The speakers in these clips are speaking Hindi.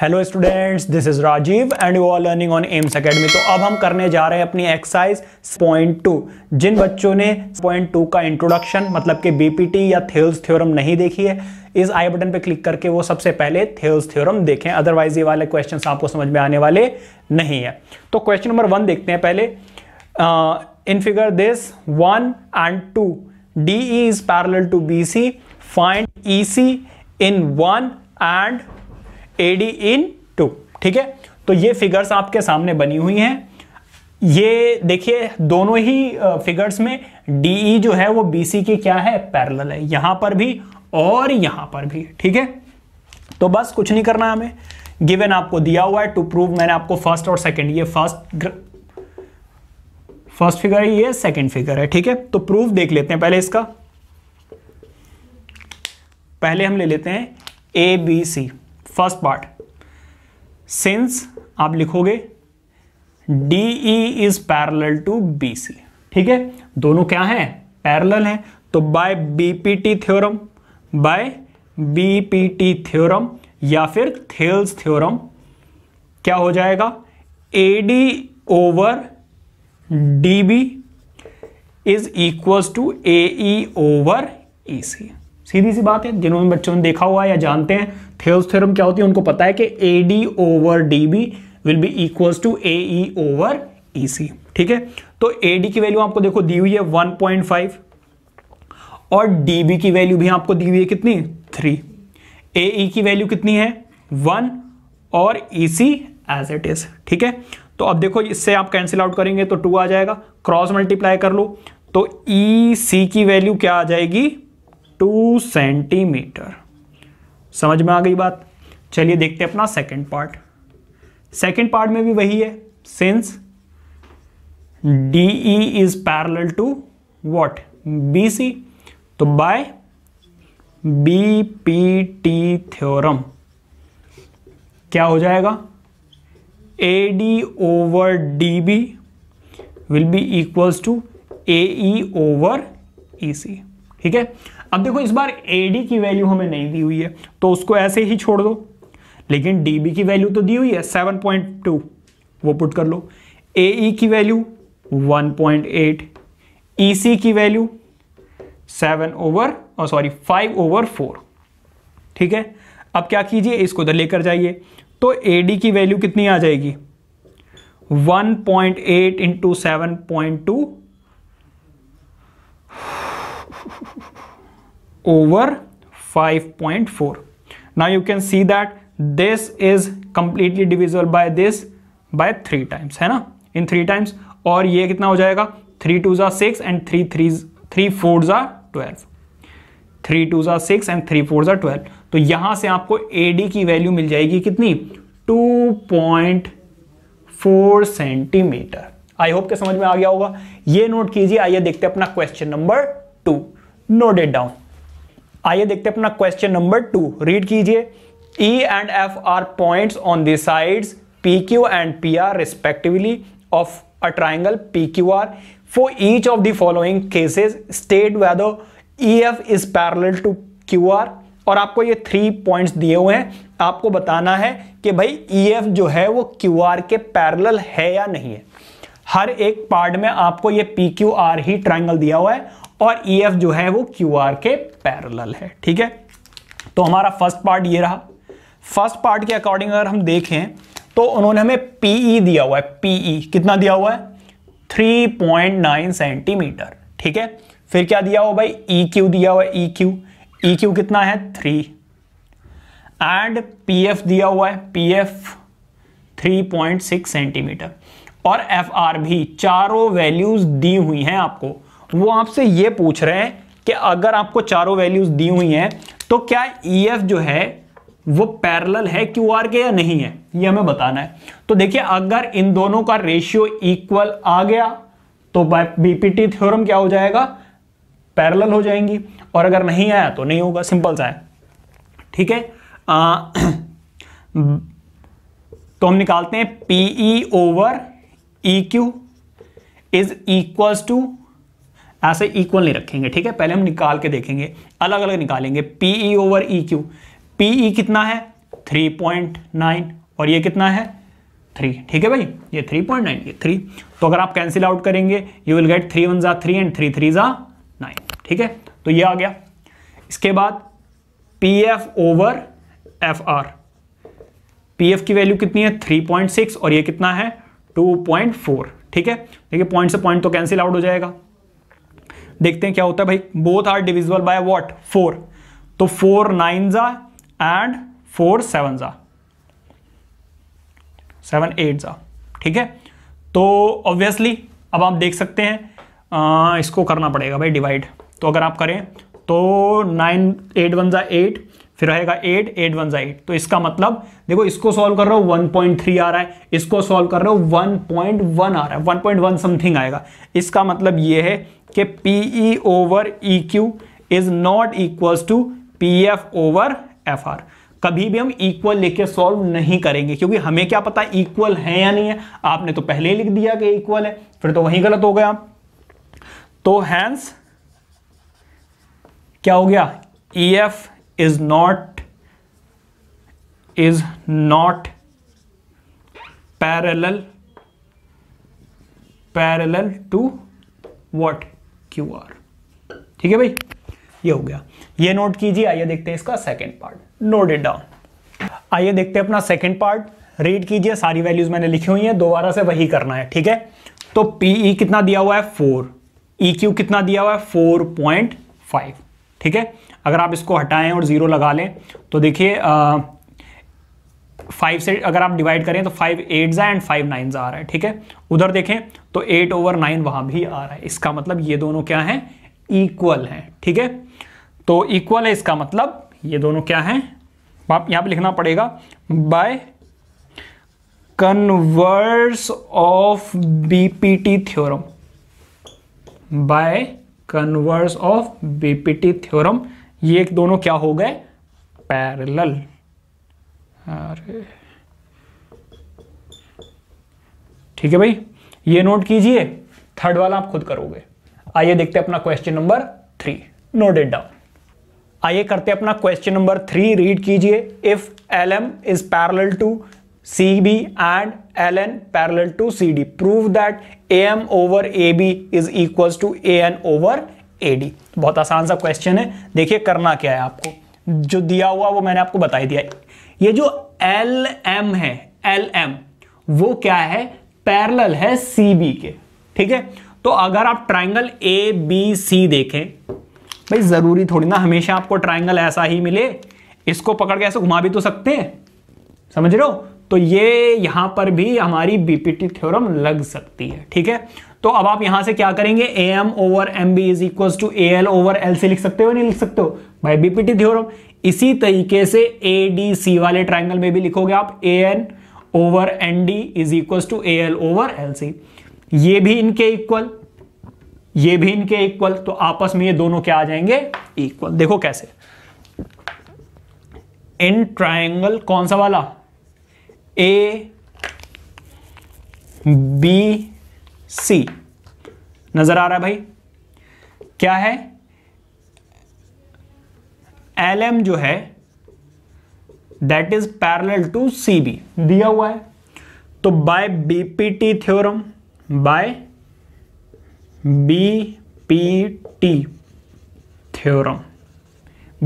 Hello students this is Rajeev and you are learning on AIIMS academy तो अब हम करने जा रहे हैं अपनी एक्सरसाइज पॉइंट टू जिन बच्चों ने पॉइंट टू का इंट्रोडक्शन मतलब कि बीपीटी या थेल्स थ्योरम नहीं देखी है इस आई बटन पे क्लिक करके वो सबसे पहले थेल्स थ्योरम देखें अदरवाइज ये वाले क्वेश्चन आपको समझ में आने वाले नहीं है तो क्वेश्चन नंबर वन देखते हैं पहले in figure this one and two D E is parallel to B C find E C in one and A D in two ठीक है तो ये फिगर्स आपके सामने बनी हुई हैं ये देखिए दोनों ही फिगर्स में डी e जो है वो बीसी की क्या है पैरल है यहां पर भी और यहां पर भी ठीक है तो बस कुछ नहीं करना हमें गिवन आपको दिया हुआ है टू प्रूव मैंने आपको फर्स्ट और सेकंड ये फर्स्ट फर्स्ट फिगर है ये सेकंड फिगर है ठीक है तो प्रूफ देख लेते हैं पहले इसका पहले हम ले लेते हैं A B C first part since आप लिखोगे D E is parallel to B C ठीक है दोनों क्या हैं पैरल हैं तो by BPT theorem by BPT theorem या फिर थेल्स थ्योरम क्या हो जाएगा AD over D B is equal to A E over E C सीधी सी बात है जिन्होंने बच्चों ने देखा हुआ है या जानते हैं थेल्स थ्योरम क्या होती है उनको पता है कि A D over D B will be equals to A E over E C ठीक है तो ए डी की वैल्यू आपको देखो दी हुई है वन पॉइंट फाइव और डी बी की वैल्यू भी आपको दी हुई है कितनी थ्री ए ई की वैल्यू कितनी है वन और E C as it is ठीक है तो अब देखो इससे आप कैंसिल आउट करेंगे तो टू आ जाएगा क्रॉस मल्टीप्लाई कर लो तो ई e सी की वैल्यू क्या आ जाएगी टू सेंटीमीटर समझ में आ गई बात चलिए देखते हैं अपना सेकंड पार्ट सेकंड पार्ट में भी वही है since D E is parallel to what B C तो by B P T theorem क्या हो जाएगा A D over D B will be equals to A E over E C ठीक है अब देखो इस बार ए की वैल्यू हमें नहीं दी हुई है तो उसको ऐसे ही छोड़ दो लेकिन डी की वैल्यू तो दी हुई है 7.2 वो पुट कर लो ए e की वैल्यू 1.8 सी की वैल्यू 7 ओवर और सॉरी 5 ओवर 4 ठीक है अब क्या कीजिए इसको उधर लेकर जाइए तो ए की वैल्यू कितनी आ जाएगी 1.8 point eight into seven point two over 5.4 now you can see that this is completely divisible by this by three times है ना इन थ्री टाइम्स और ye कितना हो जाएगा three two are 6 and three three three four are twelve three two ज़ा सिक्स एंड थ्री फोर ज़ा ट्वेल्व तो यहां से आपको ए डी की वैल्यू मिल जाएगी कितनी two point four centimetre I hope के समझ में आ गया होगा ये नोट कीजिए आइए देखते हैं अपना question number two note it down आइए देखते हैं अपना क्वेश्चन नंबर टू रीड कीजिए E and F are point on the sides P Q and P R respectively of a triangle P Q R for each of each following the state whether E F is parallel to Q R और आपको ये थ्री पॉइंट्स दिए हुए हैं आपको बताना है कि भाई ई e एफ जो है वो क्यू आर के पैरल है या नहीं है हर एक पार्ट में आपको ये पी क्यू आर ही ट्राइंगल दिया हुआ है और ई e एफ जो है वो क्यू आर के पैरल है ठीक है तो हमारा फर्स्ट पार्ट ये रहा फर्स्ट पार्ट के अकॉर्डिंग अगर हम देखें तो उन्होंने हमें पीई e दिया हुआ है पीई e। कितना दिया हुआ है 3.9 सेंटीमीटर ठीक है फिर क्या दिया हुआ भाई ई क्यू दिया हुआ है ई क्यू ई क्यू कितना है थ्री एंड पी एफ दिया हुआ है P F three point six centimetre और एफ आर भी चारों वैल्यूज दी हुई हैं आपको वो आपसे ये पूछ रहे हैं कि अगर आपको चारों वैल्यूज दी हुई हैं तो क्या ई e जो है वो पैरेलल है क्यू आर के या नहीं है ये हमें बताना है तो देखिए अगर इन दोनों का रेशियो इक्वल आ गया तो बीपीटी थ्योरम क्या हो जाएगा पैरेलल हो जाएंगी और अगर नहीं आया तो नहीं होगा सिंपल सा है ठीक है तो हम निकालते हैं P E over E Q is equals to ऐसे इक्वल नहीं रखेंगे ठीक है पहले हम निकाल के देखेंगे अलग अलग निकालेंगे P E over E Q P E कितना है थ्री पॉइंट नाइन और ये कितना है थ्री ठीक है भाई ये थ्री पॉइंट नाइन ये थ्री तो अगर आप कैंसिल आउट करेंगे you will get three one ज़ा थ्री एंड थ्री थ्री ज़ा नाइन ठीक है तो ये आ गया इसके बाद P F over F R P F की वैल्यू कितनी है थ्री पॉइंट सिक्स और ये कितना है टू पॉइंट फोर ठीक है देखिए पॉइंट से पॉइंट तो कैंसिल आउट हो जाएगा देखते हैं क्या होता है भाई both are divisible by what four तो फोर नाइन जा एंड फोर सेवन जा सेवन एट जा ठीक है तो ऑब्वियसली अब आप देख सकते हैं आ, इसको करना पड़ेगा भाई डिवाइड तो अगर आप करें तो नाइन एट वन जा एट फिर रहेगा एट एट वन जा एट तो इसका मतलब देखो इसको सॉल्व कर रहा हूं वन पॉइंट थ्री आ रहा है इसको सॉल्व कर रहा हूं वन पॉइंट वन आ रहा है वन पॉइंट समथिंग आएगा इसका मतलब ये है कि P over E Q is not equals to P F over F R कभी भी हम इक्वल लेके सॉल्व नहीं करेंगे क्योंकि हमें क्या पता इक्वल है या नहीं है आपने तो पहले ही लिख दिया कि इक्वल है फिर तो वही गलत हो गया तो हैंस क्या हो गया E e F is not is not parallel parallel to what Q R ठीक है भाई ये हो गया ये नोट कीजिए आइए देखते हैं इसका second part note it down आइए देखते हैं अपना सेकेंड पार्ट रीड कीजिए सारी वैल्यूज मैंने लिखी हुई है दोबारा से वही करना है ठीक है तो पीई e कितना दिया हुआ है फोर ई क्यू कितना दिया हुआ है फोर पॉइंट फाइव ठीक है अगर आप इसको हटाएं और ज़ीरो लगा लें तो देखिए फाइव से अगर आप डिवाइड करें तो फाइव एट ज़ा एंड फाइव नाइन ज़ा आ रहा है ठीक है उधर देखें तो एट ओवर नाइन वहां भी आ रहा है इसका मतलब ये दोनों क्या है इक्वल है ठीक है तो इक्वल है इसका मतलब ये दोनों क्या है आप यहां पर लिखना पड़ेगा by converse of BPT theorem by converse of BPT theorem ये दोनों क्या हो गए पैरेलल अरे ठीक है भाई ये नोट कीजिए थर्ड वाला आप खुद करोगे आइए देखते अपना question number three note it down आइए करते अपना क्वेश्चन नंबर थ्री रीड कीजिए if L M is parallel to C B and L N parallel to C D prove that A M over A B is equal to A N over A D बहुत आसान सा क्वेश्चन है देखिए करना क्या है आपको जो दिया हुआ वो मैंने आपको बताई ही दिया ये जो एल एम है एल एम वो क्या है पैरल है सी बी के ठीक है तो अगर आप ट्राइंगल ए बी सी देखें भाई ज़रूरी थोड़ी ना हमेशा आपको ट्राइंगल ऐसा ही मिले इसको पकड़ के ऐसे घुमा भी तो सकते हैं समझ रहे हो तो ये यहां पर भी हमारी बीपीटी थ्योरम लग सकती है ठीक है तो अब आप यहां से क्या करेंगे A M over M B is equal to A L over L C लिख सकते हो नहीं लिख सकते हो भाई बीपीटी थ्योरम इसी तरीके से ए डी सी वाले ट्राइंगल में भी लिखोगे आप A N over N D is equal to A L over L C ये भी इनके इक्वल ये भी इनके इक्वल तो आपस में ये दोनों क्या आ जाएंगे इक्वल देखो कैसे इन ट्राइंगल कौन सा वाला ए बी सी नजर आ रहा है भाई क्या है एल एम जो है that is parallel to C B दिया हुआ है तो by BPT theorem by B P T theorem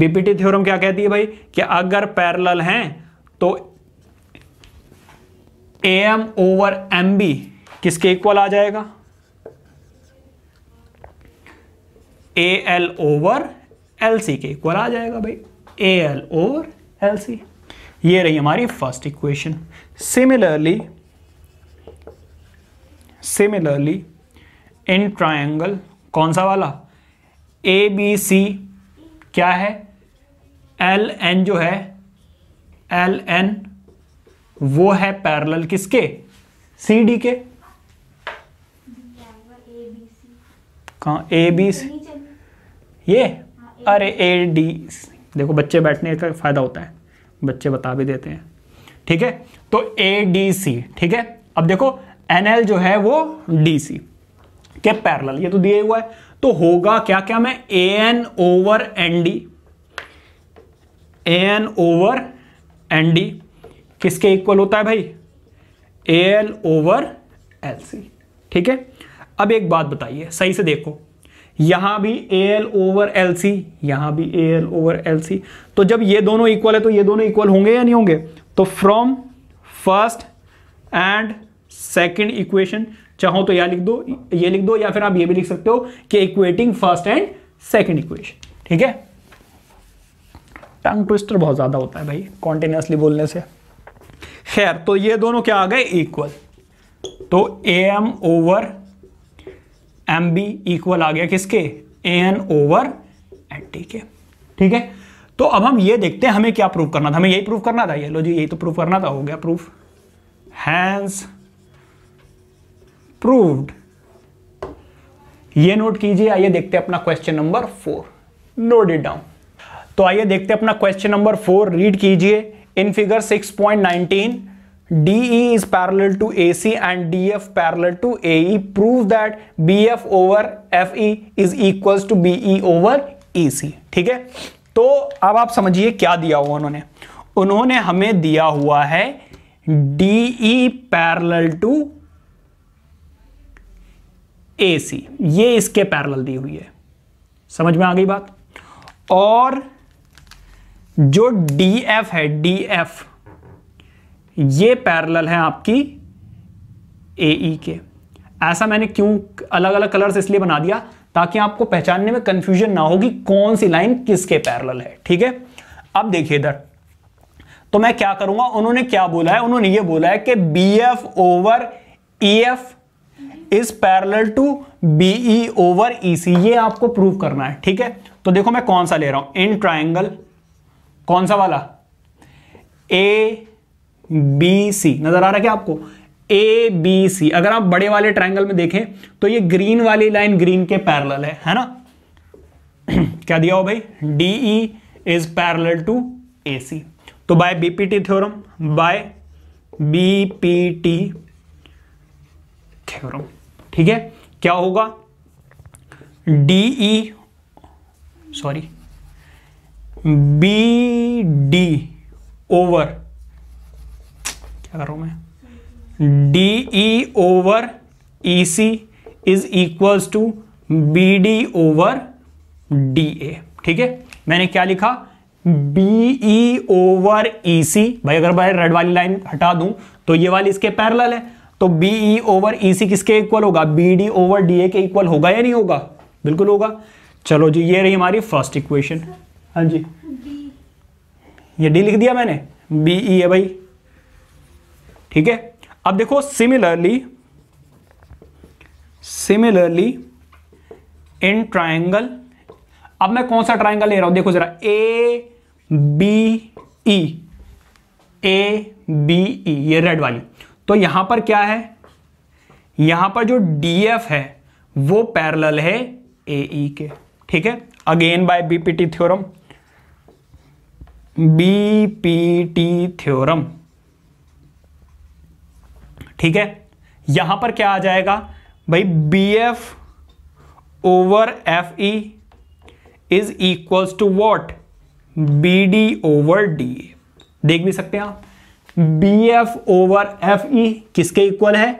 BPT theorem क्या कहती है भाई कि अगर पैरल हैं तो A M over M B किसके इक्वल आ जाएगा A L over L C के इक्वल आ जाएगा भाई A L over L C ये रही हमारी first equation similarly similarly in triangle कौन सा वाला ए बी सी क्या है एल एन जो है एल एन वो है पैरेलल किसके सी डी के कहा ए बी ये हाँ, अरे ए डी देखो बच्चे बैठने का फ़ायदा होता है बच्चे बता भी देते हैं ठीक है तो ए डी सी ठीक है अब देखो एन एल जो है वो डी सी के पैरल ये तो दिए हुआ है तो होगा क्या क्या मैं A N over N D A N over N D किसके इक्वल होता है भाई A L over L C ठीक है अब एक बात बताइए सही से देखो यहां भी A L over L C यहां भी A L over L C तो जब ये दोनों इक्वल है तो ये दोनों इक्वल होंगे या नहीं होंगे तो from first and second equation चाहो तो यह लिख दो ये लिख दो या फिर आप ये भी लिख सकते हो कि equating first and second equation ठीक है टंग ट्विस्टर बहुत ज़्यादा होता है भाई कॉन्टिन्यूसली बोलने से खैर तो ये दोनों क्या आ गए इक्वल तो A M over M B equal आ गया किसके A N over N T के ठीक है तो अब हम ये देखते हैं हमें क्या प्रूव करना था हमें यही प्रूव करना था ये लो जी यही तो प्रूव करना था हो गया प्रूफ हैंस प्रूव्ड ये नोट कीजिए आइए देखते हैं अपना question number four note it down तो आइए देखते हैं अपना क्वेश्चन नंबर फोर रीड कीजिए in figure six point nineteen DE is parallel to AC and DF parallel to AE. Prove that BF over FE is equals to BE over EC. ठीक है तो अब आप समझिए क्या दिया हुआ उन्होंने उन्होंने हमें दिया हुआ है DE पैरेलल टू AC. ये इसके पैरेलल दी हुई है समझ में आ गई बात और जो DF है DF ये पैरेलल है आपकी ए ई e के ऐसा मैंने क्यों अलग अलग कलर्स इसलिए बना दिया ताकि आपको पहचानने में कंफ्यूजन ना होगी कौन सी लाइन किसके पैरेलल है ठीक है अब देखिए इधर तो मैं क्या करूंगा उन्होंने क्या बोला है उन्होंने ये बोला है कि B F over E F is parallel to B E over E C ये आपको प्रूव करना है ठीक है तो देखो मैं कौन सा ले रहा हूं इन ट्राइंगल कौन सा वाला ए बी सी नजर आ रहा है क्या आपको ए बी सी अगर आप बड़े वाले ट्राइंगल में देखें तो ये ग्रीन वाली लाइन ग्रीन के पैरल है है ना क्या दिया हो भाई D E is parallel to A C तो by BPT theorem by BPT theorem ठीक है क्या होगा D E sorry B D over क्या कर रहा मैं D E over E C is equals to B D over D A ठीक है मैंने क्या लिखा बी ई ओवर ई सी भाई अगर मैं रेड वाली लाइन हटा दूं तो ये वाली इसके पैरल है तो बी ई ओवर ई सी किसके इक्वल होगा B D over D A के इक्वल होगा या नहीं होगा बिल्कुल होगा चलो जी ये रही हमारी फर्स्ट इक्वेशन हाँ जी ये डी लिख दिया मैंने बी ई e है भाई ठीक है अब देखो सिमिलरली सिमिलरली इन ट्राइंगल अब मैं कौन सा ट्राइंगल ले रहा हूं देखो जरा A B E A B E ये रेड वाली तो यहां पर क्या है यहां पर जो डी एफ है वो पैरेलल है ए ई e के ठीक है again by BPT theorem BPT theorem ठीक है यहां पर क्या आ जाएगा भाई B F over F E is equals to what B D over D A देख भी सकते हैं आप B F over F E किसके इक्वल है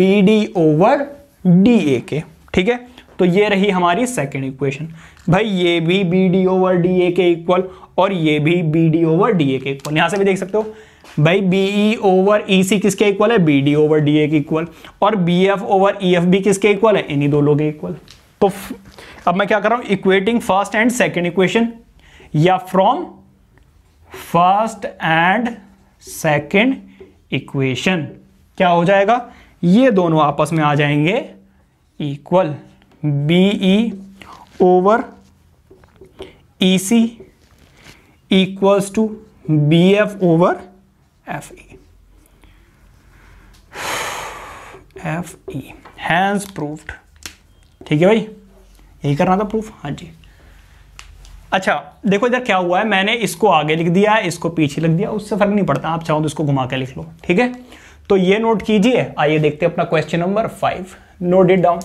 B D over D A के ठीक है तो ये रही हमारी सेकेंड इक्वेशन भाई ये भी B D over D A के इक्वल और ये भी B D over D A के इक्वल यहां से भी देख सकते हो भाई बी ई ओवर ई सी किसके इक्वल है B D over D A equal और B F over E F B किसके इक्वल है इन्हीं दोनों के इक्वल तो अब मैं क्या कर रहा हूं equating first and second equation या from first and second equation क्या हो जाएगा ये दोनों आपस में आ जाएंगे equal B E over E C equals to B F over FE. FE has proved. ठीक है भाई यही करना था प्रूफ हाँ जी अच्छा देखो इधर क्या हुआ है मैंने इसको आगे लिख दिया इसको पीछे लिख दिया उससे फर्क नहीं पड़ता आप चाहो तो इसको घुमा के लिख लो ठीक है तो ये नोट कीजिए आइए देखते हैं अपना question number five note it down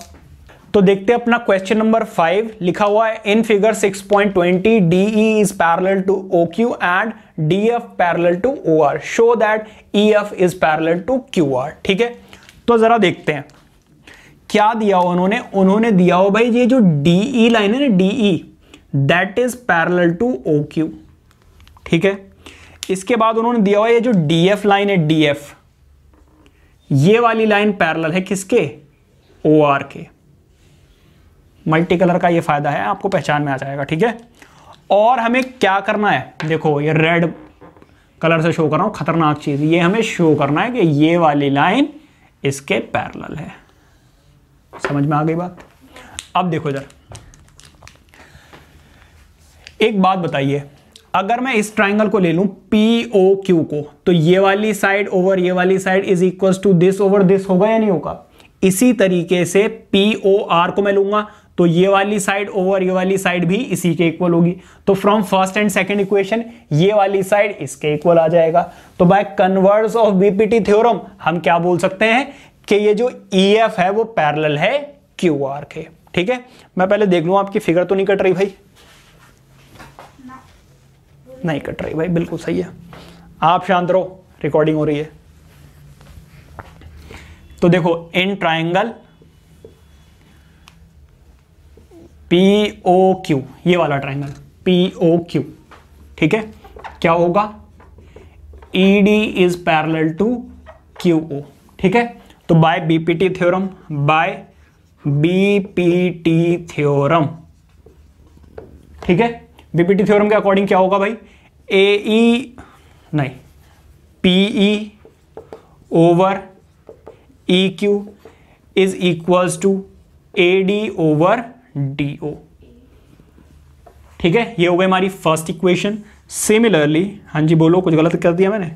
तो देखते हैं अपना क्वेश्चन नंबर फाइव लिखा हुआ है in figure 6.20 point twenty D E is parallel to O Q and D F parallel to O R show that E F is parallel to Q R ठीक है तो जरा देखते हैं क्या दिया हो उन्होंने उन्होंने दिया हो भाई ये जो डी ई लाइन है ना D E that is parallel to O Q ठीक है इसके बाद उन्होंने दिया हुआ ये जो डी एफ लाइन है डी एफ ये वाली लाइन पैरल है किसके ओ आर के मल्टी कलर का ये फ़ायदा है आपको पहचान में आ जाएगा ठीक है और हमें क्या करना है देखो ये रेड कलर से शो कर रहा हूँ ख़तरनाक चीज़ ये हमें शो करना है कि ये वाली लाइन इसके पैरल है समझ में आ गई बात अब देखो इधर एक बात बताइए अगर मैं इस ट्राइंगल को ले लूं पी ओ क्यू को तो ये वाली साइड ओवर ये वाली side is equal to this over this होगा या नहीं होगा इसी तरीके से पी ओ आर को मैं लूंगा तो ये वाली साइड ओवर ये वाली साइड भी इसी के इक्वल होगी तो from first and second equation ये वाली साइड इसके इक्वल आ जाएगा तो by converse of BPT theorem हम क्या बोल सकते हैं कि ये जो ईएफ e है वो पैरल है क्यू के ठीक है मैं पहले देख लू आपकी फिगर तो नहीं कट रही भाई नहीं कट रही भाई बिल्कुल सही है आप शांत रहो रिकॉर्डिंग हो रही है तो देखो in triangle P O Q ये वाला ट्राइंगल पी ओ क्यू ठीक है क्या होगा E D is parallel to Q O ठीक है तो by T theorem by B P T theorem ठीक है बीपीटी थ्योरम के अकॉर्डिंग क्या होगा भाई ए ई e, नहीं E over E Q is equals to A D over D O ठीक है ये हो गई हमारी फर्स्ट इक्वेशन सिमिलरली हाँ जी बोलो कुछ गलत कर दिया मैंने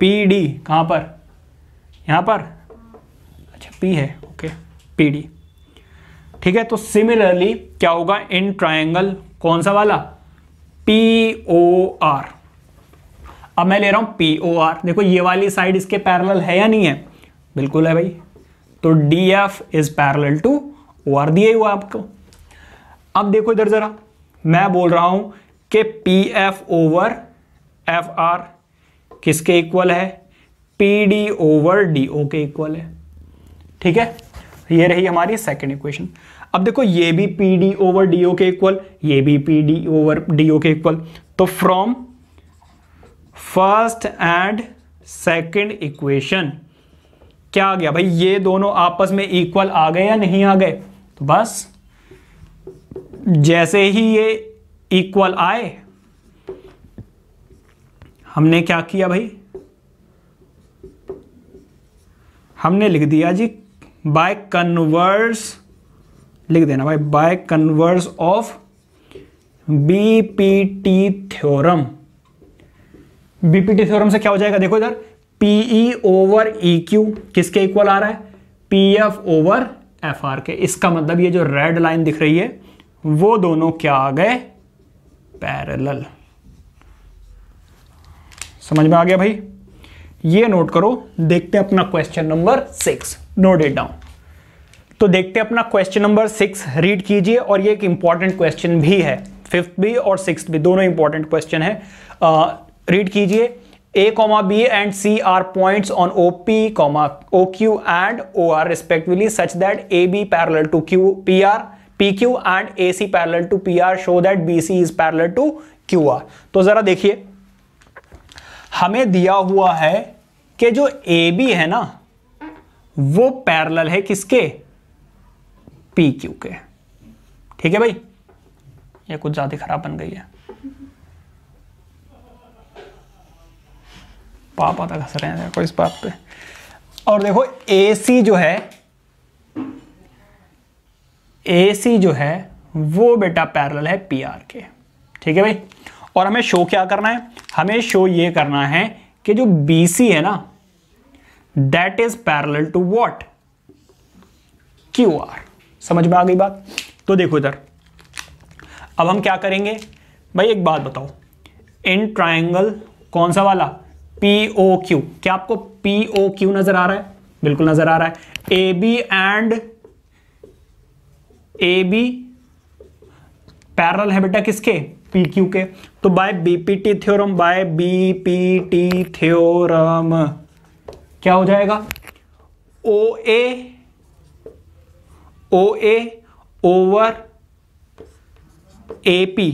पी डी कहां पर यहां पर अच्छा पी है ओके पी डी ठीक है तो सिमिलरली क्या होगा इन ट्राइंगल कौन सा वाला पी ओ आर अब मैं ले रहा हूं पी ओ आर देखो ये वाली साइड इसके पैरेलल है या नहीं है बिल्कुल है भाई तो D F is parallel to O R दिया हुआ आपको अब देखो इधर ज़रा मैं बोल रहा हूं कि P F over F R किसके इक्वल है P D over D O के इक्वल है ठीक है ये रही हमारी सेकेंड इक्वेशन अब देखो ये भी P D over D O के इक्वल ये भी P D over D O के इक्वल तो from first and second equation क्या आ गया भाई ये दोनों आपस में इक्वल आ गए या नहीं आ गए तो बस जैसे ही ये इक्वल आए हमने क्या किया भाई हमने लिख दिया जी बाय कन्वर्स लिख देना भाई by converse of BPT theorem BPT theorem से क्या हो जाएगा देखो इधर पीई ओवर ई क्यू किसके इक्वल आ रहा है P F over F R के इसका मतलब ये जो रेड लाइन दिख रही है वो दोनों क्या आ गए पैरेलल समझ में आ गया भाई ये नोट करो देखते हैं अपना question number six note it down तो देखते हैं अपना क्वेश्चन नंबर सिक्स रीड कीजिए और ये एक इंपॉर्टेंट क्वेश्चन भी है फिफ्थ भी और सिक्स भी दोनों इंपॉर्टेंट क्वेश्चन है रीड कीजिए A comma B and C are point on O P comma O Q and O R respectively such that A B parallel to Q P R P Q and A C parallel to P R show that B C is parallel to Q R तो जरा देखिए हमें दिया हुआ है कि जो ए बी है ना वो पैरल है किसके पी क्यू के ठीक है भाई ये कुछ ज्यादा खराब बन गई है पापा तक हंस रहे हैं इस बात पे और देखो ए सी जो है ए सी जो है वो बेटा पैरल है पी आर के ठीक है भाई और हमें शो क्या करना है हमें शो ये करना है कि जो बी सी है ना that is parallel to what Q R समझ में आ गई बात तो देखो इधर अब हम क्या करेंगे भाई एक बात बताओ इन ट्राइंगल कौन सा वाला पी ओ क्यू क्या आपको पीओ क्यू नजर आ रहा है बिल्कुल नजर आ रहा है A B and A B parallel है बेटा किसके पी क्यू के तो by BPT theorem by BPT theorem क्या हो जाएगा O A O A over A P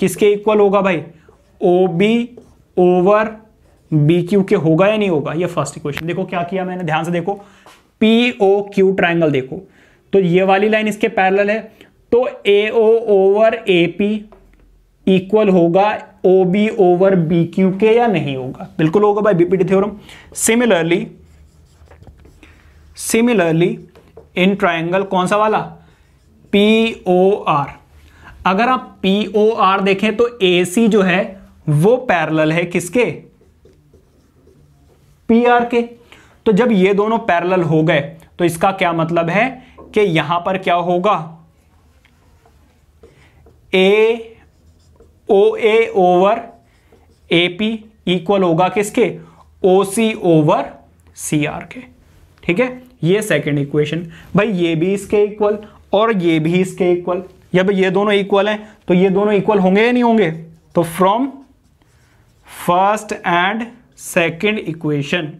किसके इक्वल होगा भाई O B over B Q के होगा या नहीं होगा ये फर्स्ट इक्वेशन देखो क्या किया मैंने ध्यान से देखो पी ओ क्यू ट्राइंगल देखो तो ये वाली लाइन इसके पैरल है तो A O over A P equal होगा O B over B Q के या नहीं होगा बिल्कुल होगा भाई BPT theorem similarly similarly in triangle कौन सा वाला पी ओ आर अगर आप पी ओ आर देखें तो ए सी जो है वो पैरल है किसके पी आर के तो जब ये दोनों पैरेलल हो गए तो इसका क्या मतलब है कि यहां पर क्या होगा A O A over A P equal होगा किसके ओ सी ओवर सी आर के ठीक है ये सेकेंड इक्वेशन भाई ये भी इसके इक्वल और ये भी इसके इक्वल जब ये दोनों इक्वल हैं तो ये दोनों इक्वल होंगे या नहीं होंगे तो from first and second equation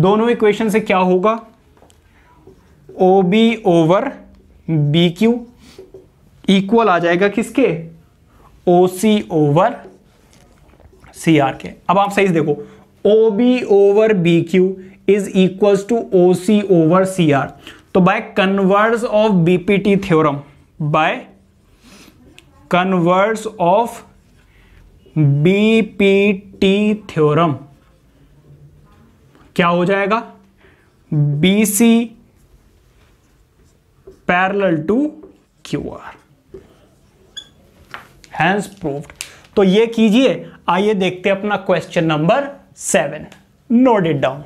दोनों इक्वेशन से क्या होगा O B over B Q equal आ जाएगा किसके ओ सी ओवर सी आर के अब आप सही से देखो O B over B Q is equal to O C over C R तो by converse of BPT theorem by converse of BPT T theorem क्या हो जाएगा B C parallel to Q R hence proof तो ये कीजिए आइए देखते अपना question number seven note it down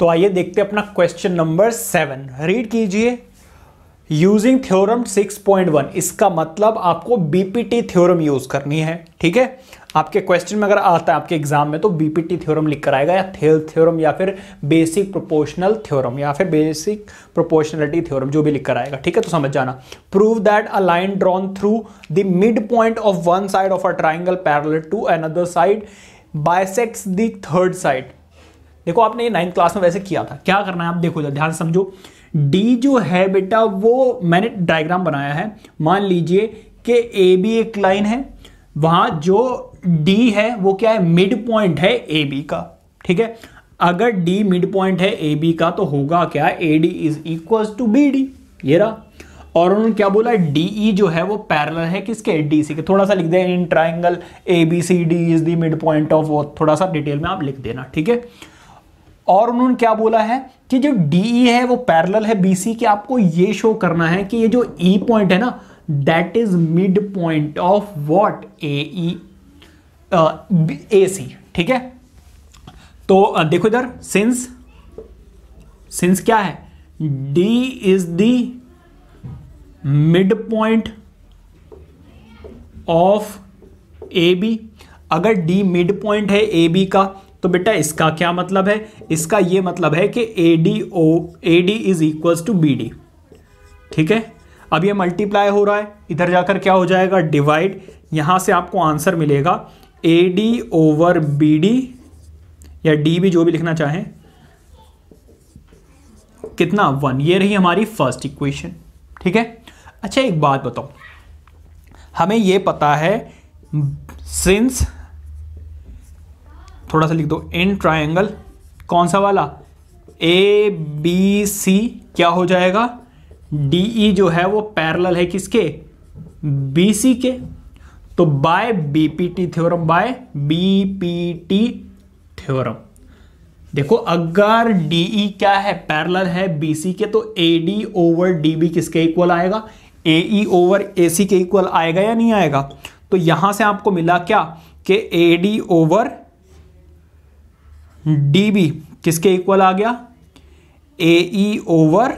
तो आइए देखते अपना क्वेश्चन नंबर सेवन रीड कीजिए यूजिंग थ्योरम 6.1 इसका मतलब आपको बीपीटी थ्योरम यूज करनी है ठीक है आपके क्वेश्चन में अगर आता है आपके एग्जाम में तो बीपीटी थ्योरम लिख कर आएगा या थेल थ्योरम या फिर बेसिक प्रोपोर्शनल थ्योरम या फिर बेसिक प्रोपोर्शनलिटी थ्योरम जो भी लिख कर आएगा ठीक है तो समझ जाना prove that a line drawn through the mid point of one side of a triangle parallel to another side bisects the third side देखो आपने ये नाइन्थ क्लास में वैसे किया था क्या करना है आप देखो ध्यान समझो डी जो है बेटा वो मैंने डायग्राम बनाया है मान लीजिए कि ए बी एक लाइन है वहां जो डी है वो क्या है मिड पॉइंट है ए बी का ठीक है अगर डी मिड पॉइंट है ए बी का तो होगा क्या A D is equal to B D ये रहा और उन्होंने क्या बोला डीई e जो है वो पैरल है किसके डी सी के थोड़ा सा लिख दे in triangle A B C D is the mid point of वो थोड़ा सा डिटेल में आप लिख देना ठीक है और उन्होंने क्या बोला है कि जो डीई e है वो पैरल है बी सी के आपको ये शो करना है कि ये जो ई e पॉइंट है ना that is mid point of what A E A C ठीक है तो देखो इधर सिंस सिंस क्या है D is the mid point of A B अगर डी मिड पॉइंट है ए बी का तो बेटा इसका क्या मतलब है इसका ये मतलब है कि A D O A D is equals to B D ठीक है अब ये मल्टीप्लाई हो रहा है इधर जाकर क्या हो जाएगा डिवाइड यहां से आपको आंसर मिलेगा A D over B D या डी भी जो भी लिखना चाहें कितना वन ये रही हमारी फर्स्ट इक्वेशन ठीक है अच्छा एक बात बताओ हमें ये पता है सिंस थोड़ा सा लिख दो इन ट्राइंगल कौन सा वाला ए बी सी क्या हो जाएगा डी ई e जो है वो पैरल है किसके बी सी के तो by BPT theorem by BPT theorem देखो अगर डीई e क्या है पैरल है बीसी के तो एडी ओवर डीबी किसके इक्वल आएगा ए ओवर एसी के इक्वल आएगा या नहीं आएगा तो यहां से आपको मिला क्या कि एडी ओवर डीबी किसके इक्वल आ गया ए ओवर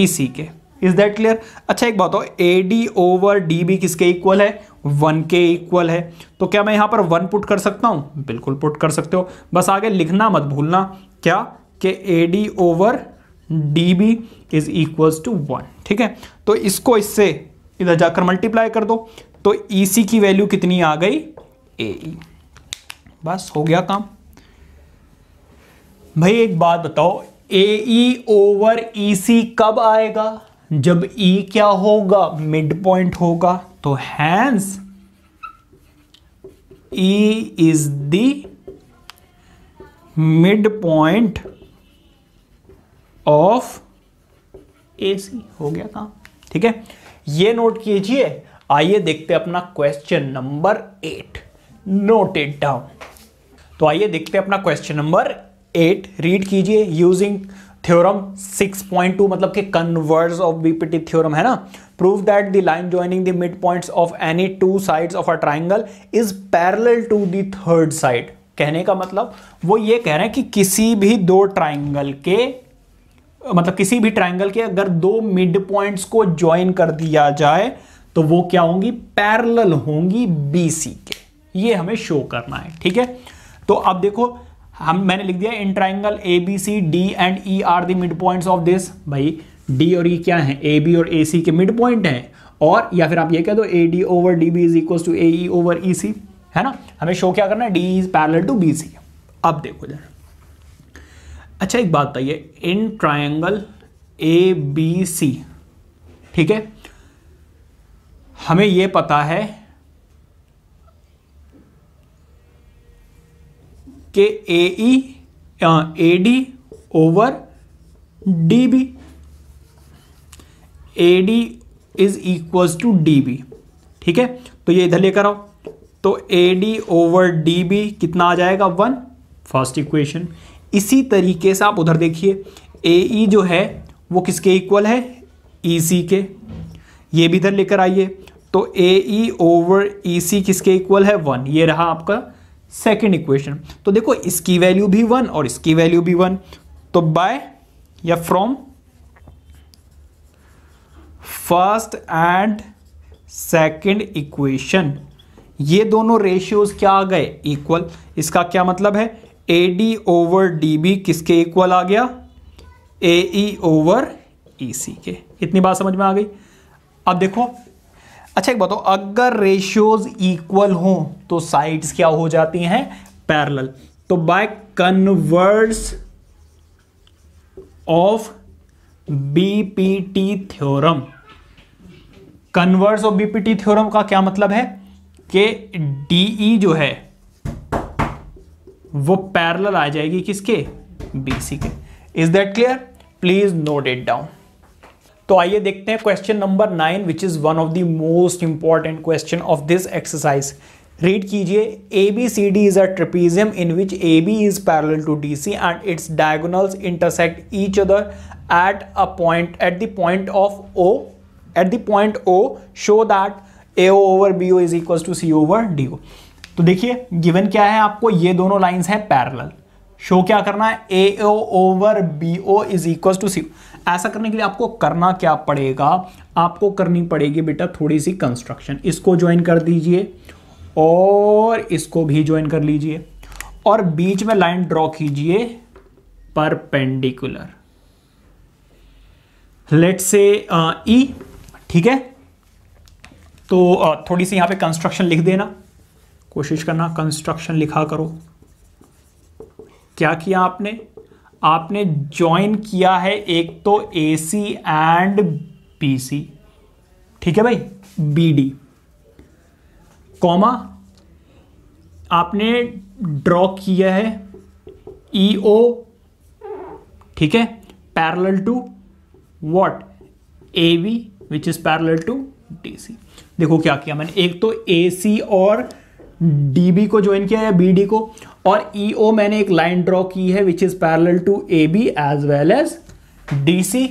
ई के इज दैट क्लियर अच्छा एक बात हो A D over D B किसके इक्वल है वन के इक्वल है तो क्या मैं यहां पर वन पुट कर सकता हूं बिल्कुल पुट कर सकते हो बस आगे लिखना मत भूलना क्या कि A D over D B is equal to one ठीक है तो इसको इससे इधर जाकर मल्टीप्लाई कर दो तो ई e सी की वैल्यू कितनी आ गई ए ई e। बस हो गया काम भाई एक बात बताओ ए ई ओवर ई सी कब आएगा जब ई e क्या होगा मिड पॉइंट होगा तो hence E is the mid point of A C हो गया काम ठीक है ये नोट कीजिए आइए देखते हैं अपना question number eight note it down तो आइए देखते हैं अपना क्वेश्चन नंबर एट रीड कीजिए यूजिंग थ्योरम 6.2 मतलब कि कन्वर्स ऑफ बीपीटी थ्योरम है ना prove that the line joining the mid points of any two sides of a triangle is parallel to the third side कहने का मतलब वो ये कह रहे हैं कि किसी भी दो ट्राइंगल के मतलब किसी भी ट्राइंगल के अगर दो मिड पॉइंट्स को ज्वाइन कर दिया जाए तो वो क्या होंगी पैरल होंगी बीसी के ये हमें शो करना है ठीक है तो अब देखो हम मैंने लिख दिया in triangle A B C D and E are the mid point of this भाई डी और ई e क्या है ए बी और ए सी के मिड पॉइंट है और या फिर आप ये कह दो A D over D B is equal to A E over E C है ना हमें शो क्या करना है D is parallel to B C अब देखो जरा अच्छा एक बात बताइए इन ट्राइंगल ए बी सी ठीक है हमें यह पता है के A E A D over D B A D is equals to D B ठीक है तो ये इधर लेकर आओ तो A D over D B कितना आ जाएगा वन फर्स्ट इक्वेशन इसी तरीके से आप उधर देखिए ए ई e जो है वो किसके इक्वल है ई e सी के ये भी इधर लेकर आइए तो ए ई ओवर ई सी किसके इक्वल है वन ये रहा आपका सेकेंड इक्वेशन तो देखो इसकी वैल्यू भी वन और इसकी वैल्यू भी वन तो बाय या from first and second equation ये दोनों रेशियोज क्या आ गए इक्वल इसका क्या मतलब है A D over D B किसके इक्वल आ गया ए ई ओवर ई सी के इतनी बात समझ में आ गई अब देखो अच्छा एक बताओ अगर रेशियोज इक्वल हो तो साइड्स क्या हो जाती हैं पैरेलल तो by converse of BPT theorem converse of BPT theorem का क्या मतलब है कि डीई e जो है वो पैरेलल आ जाएगी किसके बीसी के is that clear please note it down तो आइए देखते हैं question number nine which is one of the most important question of this exercise read कीजिए A B C D is a trapezium in which A B is parallel to D C and its diagonals intersect each other at a point at the point of O at the point O show that A O over B O is equal to C over D O तो देखिए गिवन क्या है आपको ये दोनों लाइन्स हैं पैरल शो क्या करना है A O over B O is equal to C O ऐसा करने के लिए आपको करना क्या पड़ेगा आपको करनी पड़ेगी बेटा थोड़ी सी कंस्ट्रक्शन इसको ज्वाइन कर दीजिए और इसको भी ज्वाइन कर लीजिए और बीच में लाइन ड्रॉ कीजिए परपेंडिकुलर लेट से ई ठीक है तो आ, uh, थोड़ी सी यहां पे कंस्ट्रक्शन लिख देना कोशिश करना कंस्ट्रक्शन लिखा करो क्या किया आपने आपने ज्वाइन किया है एक तो ए सी एंड बी सी ठीक है भाई बी डी कॉमा आपने ड्रॉ किया है ई e ओ ठीक है parallel to what A V which is parallel to D C देखो क्या किया मैंने एक तो ए सी और डी को ज्वाइन किया या बी को और ई e मैंने एक लाइन ड्रॉ की है which is parallel to A B as well as D C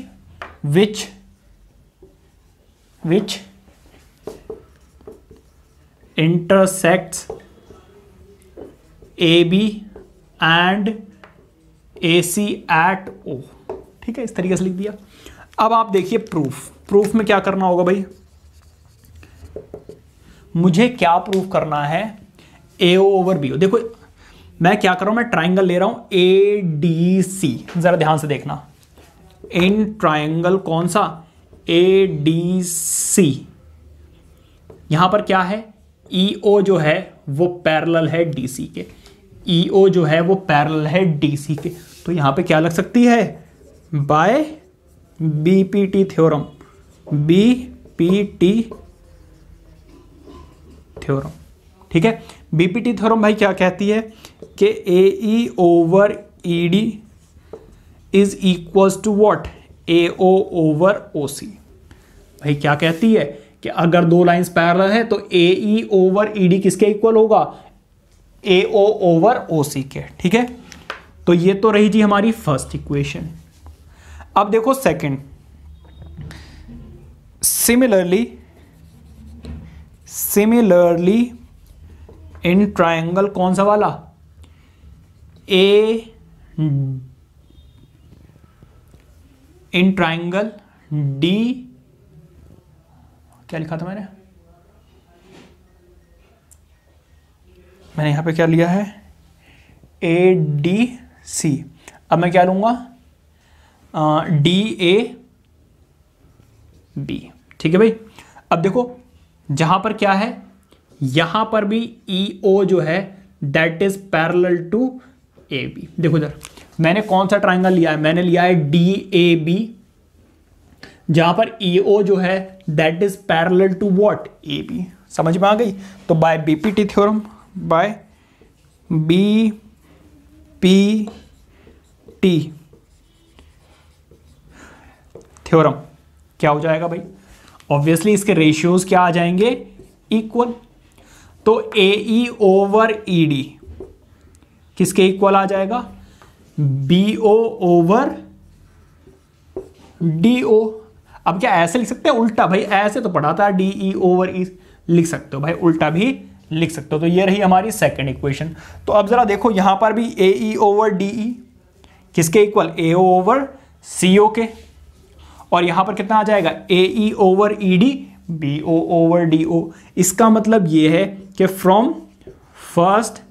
which which intersect A B and A C at O ठीक है इस तरीके से लिख दिया अब आप देखिए प्रूफ प्रूफ में क्या करना होगा भाई मुझे क्या प्रूफ करना है ए ओवर बी देखो मैं क्या कर रहा हूं मैं ट्राइंगल ले रहा हूं ए डी सी ज़रा ध्यान से देखना इन ट्राइंगल कौन सा ए डी सी यहां पर क्या है ई e ओ जो है वो पैरल है डी सी के ई e ओ जो है वो पैरल है डी सी के तो यहां पे क्या लग सकती है by B P T theorem B P T theorem ठीक है बीपीटी थ्योरम भाई क्या कहती है कि A E over E D is equals to what A O over O C भाई क्या कहती है कि अगर दो लाइंस पैरल है तो A E over E D किसके इक्वल होगा ए ओ ओवर ओ सी के ठीक है तो ये तो रही जी हमारी फर्स्ट इक्वेशन अब देखो second similarly similarly in triangle कौन सा वाला ए इन ट्राइंगल डी क्या लिखा था मैंने मैंने यहां पे क्या लिया है ए डी सी अब मैं क्या लूंगा डी ए बी ठीक है भाई अब देखो जहां पर क्या है यहां पर भी ई e ओ जो है that is parallel to A B देखो इधर मैंने कौन सा ट्राइंगल लिया है मैंने लिया है डी ए बी जहां पर ई e ओ जो है that is parallel to what A B समझ में आ गई तो by B P T theorem by B P T theorem क्या हो जाएगा भाई ऑब्वियसली इसके रेशियोज क्या आ जाएंगे इक्वल तो A E over E D किसके इक्वल आ जाएगा B O over D O अब क्या ऐसे लिख सकते हैं उल्टा भाई ऐसे तो पढ़ा था डी ई ओवर ई लिख सकते हो भाई उल्टा भी लिख सकते हो तो ये रही हमारी सेकंड इक्वेशन तो अब जरा देखो यहां पर भी ए ई ओवर डी ई किसके इक्वल ए ओ ओवर सी ओ के और यहाँ पर कितना आ जाएगा A E over E D B O over D O इसका मतलब ये है कि from first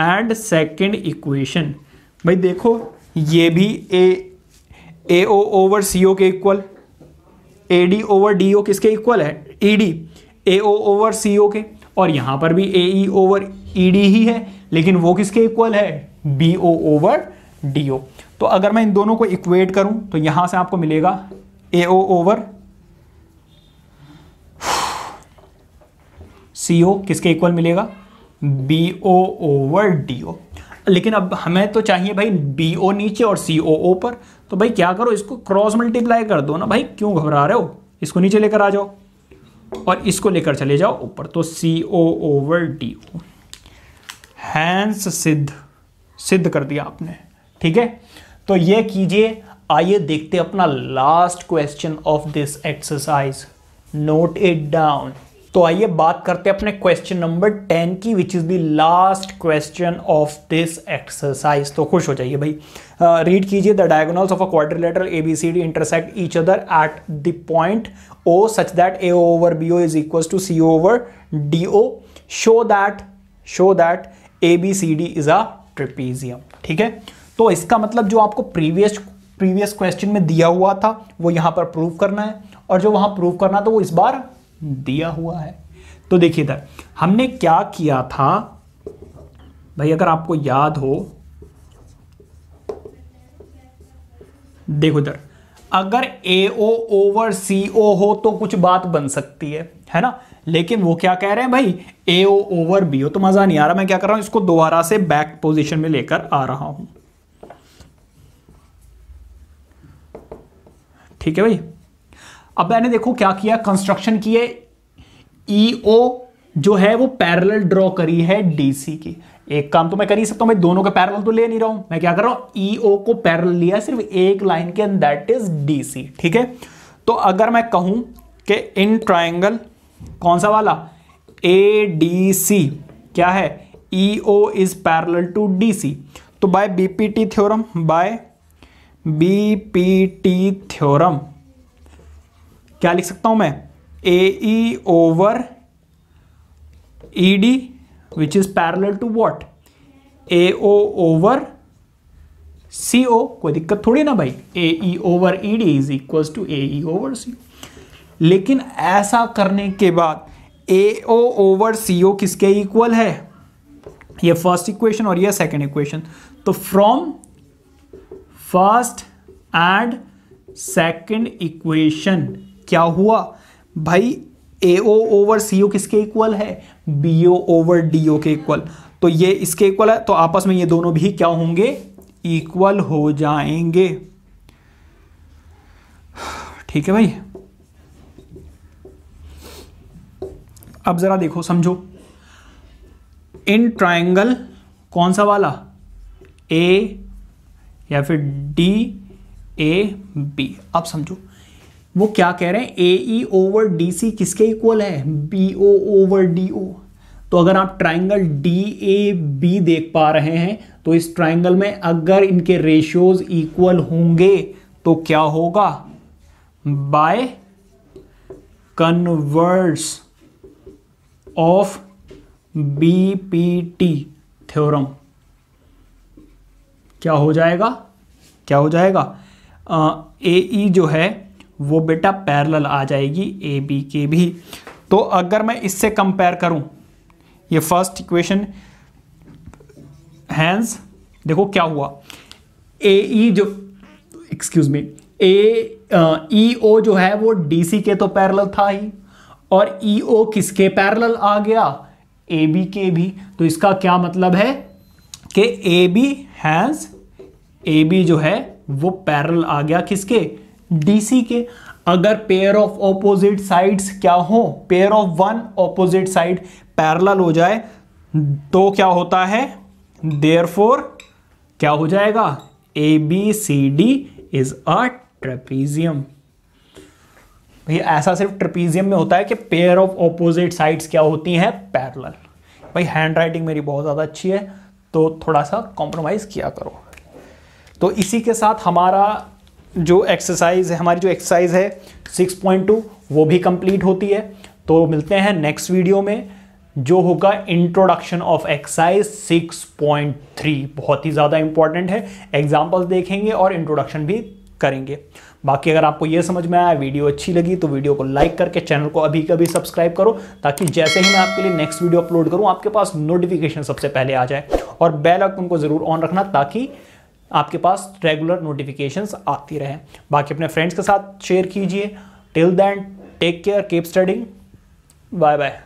and second equation भाई देखो ये भी ए ए ओ ओवर सी ओ के equal A D over D O किसके इक्वल है E D A O over C O के और यहाँ पर भी ए ई ओवर ई डी ही है लेकिन वो किसके इक्वल है B O over D O तो अगर मैं इन दोनों को इक्वेट करूं तो यहां से आपको मिलेगा ए ओ ओवर सी ओ किसके इक्वल मिलेगा B O over D O लेकिन अब हमें तो चाहिए भाई बी ओ नीचे और सी ओ ओ पर तो भाई क्या करो इसको क्रॉस मल्टीप्लाई कर दो ना भाई क्यों घबरा रहे हो इसको नीचे लेकर आ जाओ और इसको लेकर चले जाओ ऊपर तो C O over D O hence सिद्ध सिद्ध कर दिया आपने ठीक है तो ये कीजिए आइए देखते अपना last question of this exercise note it down तो आइए बात करते हैं अपने क्वेश्चन नंबर टेन की which is the last question of this exercise तो खुश हो जाइए भाई रीड कीजिए the diagonals of a letter A B C D intersect each other at the point O such that A over B O is equal to C over D O show that show that A B C D is a trapezium ठीक है तो इसका मतलब जो आपको प्रीवियस प्रीवियस क्वेश्चन में दिया हुआ था वो यहां पर प्रूव करना है और जो वहां प्रूव करना था वो इस बार दिया हुआ है तो देखिए इधर हमने क्या किया था भाई अगर आपको याद हो देखो इधर अगर ए ओ ओवर सी ओ हो तो कुछ बात बन सकती है है ना लेकिन वो क्या कह रहे हैं भाई ए ओ ओवर बी ओ तो मज़ा नहीं आ रहा मैं क्या कर रहा हूं इसको दोबारा से बैक पोजीशन में लेकर आ रहा हूं ठीक है भाई अब मैंने देखो क्या किया कंस्ट्रक्शन किए ईओ e जो है वो पैरल ड्रॉ करी है डीसी की एक काम तो मैं कर ही सकता हूं मैं दोनों का पैरल तो ले नहीं रहा हूं मैं क्या कर रहा हूं ईओ e को पैरल लिया सिर्फ एक लाइन के अंदर दैट इज डीसी ठीक है तो अगर मैं कहूं कि इन ट्राइंगल कौन सा वाला ए डी सी क्या है EO is parallel to D C तो by BPT theorem by B P T theorem क्या लिख सकता हूं मैं A E over E D which is parallel to what A O over C O कोई दिक्कत थोड़ी ना भाई A E over E D is equal to A E over C लेकिन ऐसा करने के बाद ए ओ ओवर सी ओ किसके इक्वल है ये फर्स्ट इक्वेशन और ये सेकेंड इक्वेशन तो from first and second equation क्या हुआ भाई ए ओ ओवर सी ओ किसके इक्वल है B O over D O के इक्वल तो ये इसके इक्वल है तो आपस में ये दोनों भी क्या होंगे इक्वल हो जाएंगे ठीक है भाई अब जरा देखो समझो इन ट्राइंगल कौन सा वाला ए या फिर डी ए बी आप समझो वो क्या कह रहे हैं ए ई ओवर डी सी किसके इक्वल है B O over D O तो अगर आप ट्राइंगल डी ए बी देख पा रहे हैं तो इस ट्राइंगल में अगर इनके रेशियोज इक्वल होंगे तो क्या होगा by converse of B P T theorem क्या हो जाएगा क्या हो जाएगा ए ई e जो है वो बेटा पैरेलल आ जाएगी ए बी के भी तो अगर मैं इससे कंपेयर करूं ये फर्स्ट इक्वेशन हैंस देखो क्या हुआ ए ई e जो एक्सक्यूज मी ए ई ओ जो है वो डी सी के तो पैरेलल था ही और ई e ओ किसके पैरेलल आ गया ए बी के भी तो इसका क्या मतलब है कि A B has A B जो है वो पैरल आ गया किसके डीसी के अगर पेयर ऑफ ऑपोजिट साइड्स क्या हो pair of one opposite side parallel हो जाए तो क्या होता है देयर क्या हो जाएगा A B C D is a trapezium भैया ऐसा सिर्फ ट्रेपीजियम में होता है कि पेयर ऑफ ऑपोजिट साइड्स क्या होती हैं पैरल भाई हैंड राइटिंग मेरी बहुत ज़्यादा अच्छी है तो थोड़ा सा कॉम्प्रोमाइज़ किया करो तो इसी के साथ हमारा जो एक्सरसाइज है हमारी जो एक्सरसाइज है 6.2 वो भी कंप्लीट होती है तो मिलते हैं नेक्स्ट वीडियो में जो होगा इंट्रोडक्शन ऑफ एक्सरसाइज 6.3 बहुत ही ज़्यादा इंपॉर्टेंट है एग्जाम्पल्स देखेंगे और इंट्रोडक्शन भी करेंगे बाकी अगर आपको ये समझ में आया वीडियो अच्छी लगी तो वीडियो को लाइक करके चैनल को अभी कभी सब्सक्राइब करो ताकि जैसे ही मैं आपके लिए नेक्स्ट वीडियो अपलोड करूँ आपके पास नोटिफिकेशन सबसे पहले आ जाए और बेल आइकन को ज़रूर ऑन रखना ताकि आपके पास रेगुलर नोटिफिकेशंस आती रहे बाकी अपने फ्रेंड्स के साथ शेयर कीजिए till then take care keep studying bye bye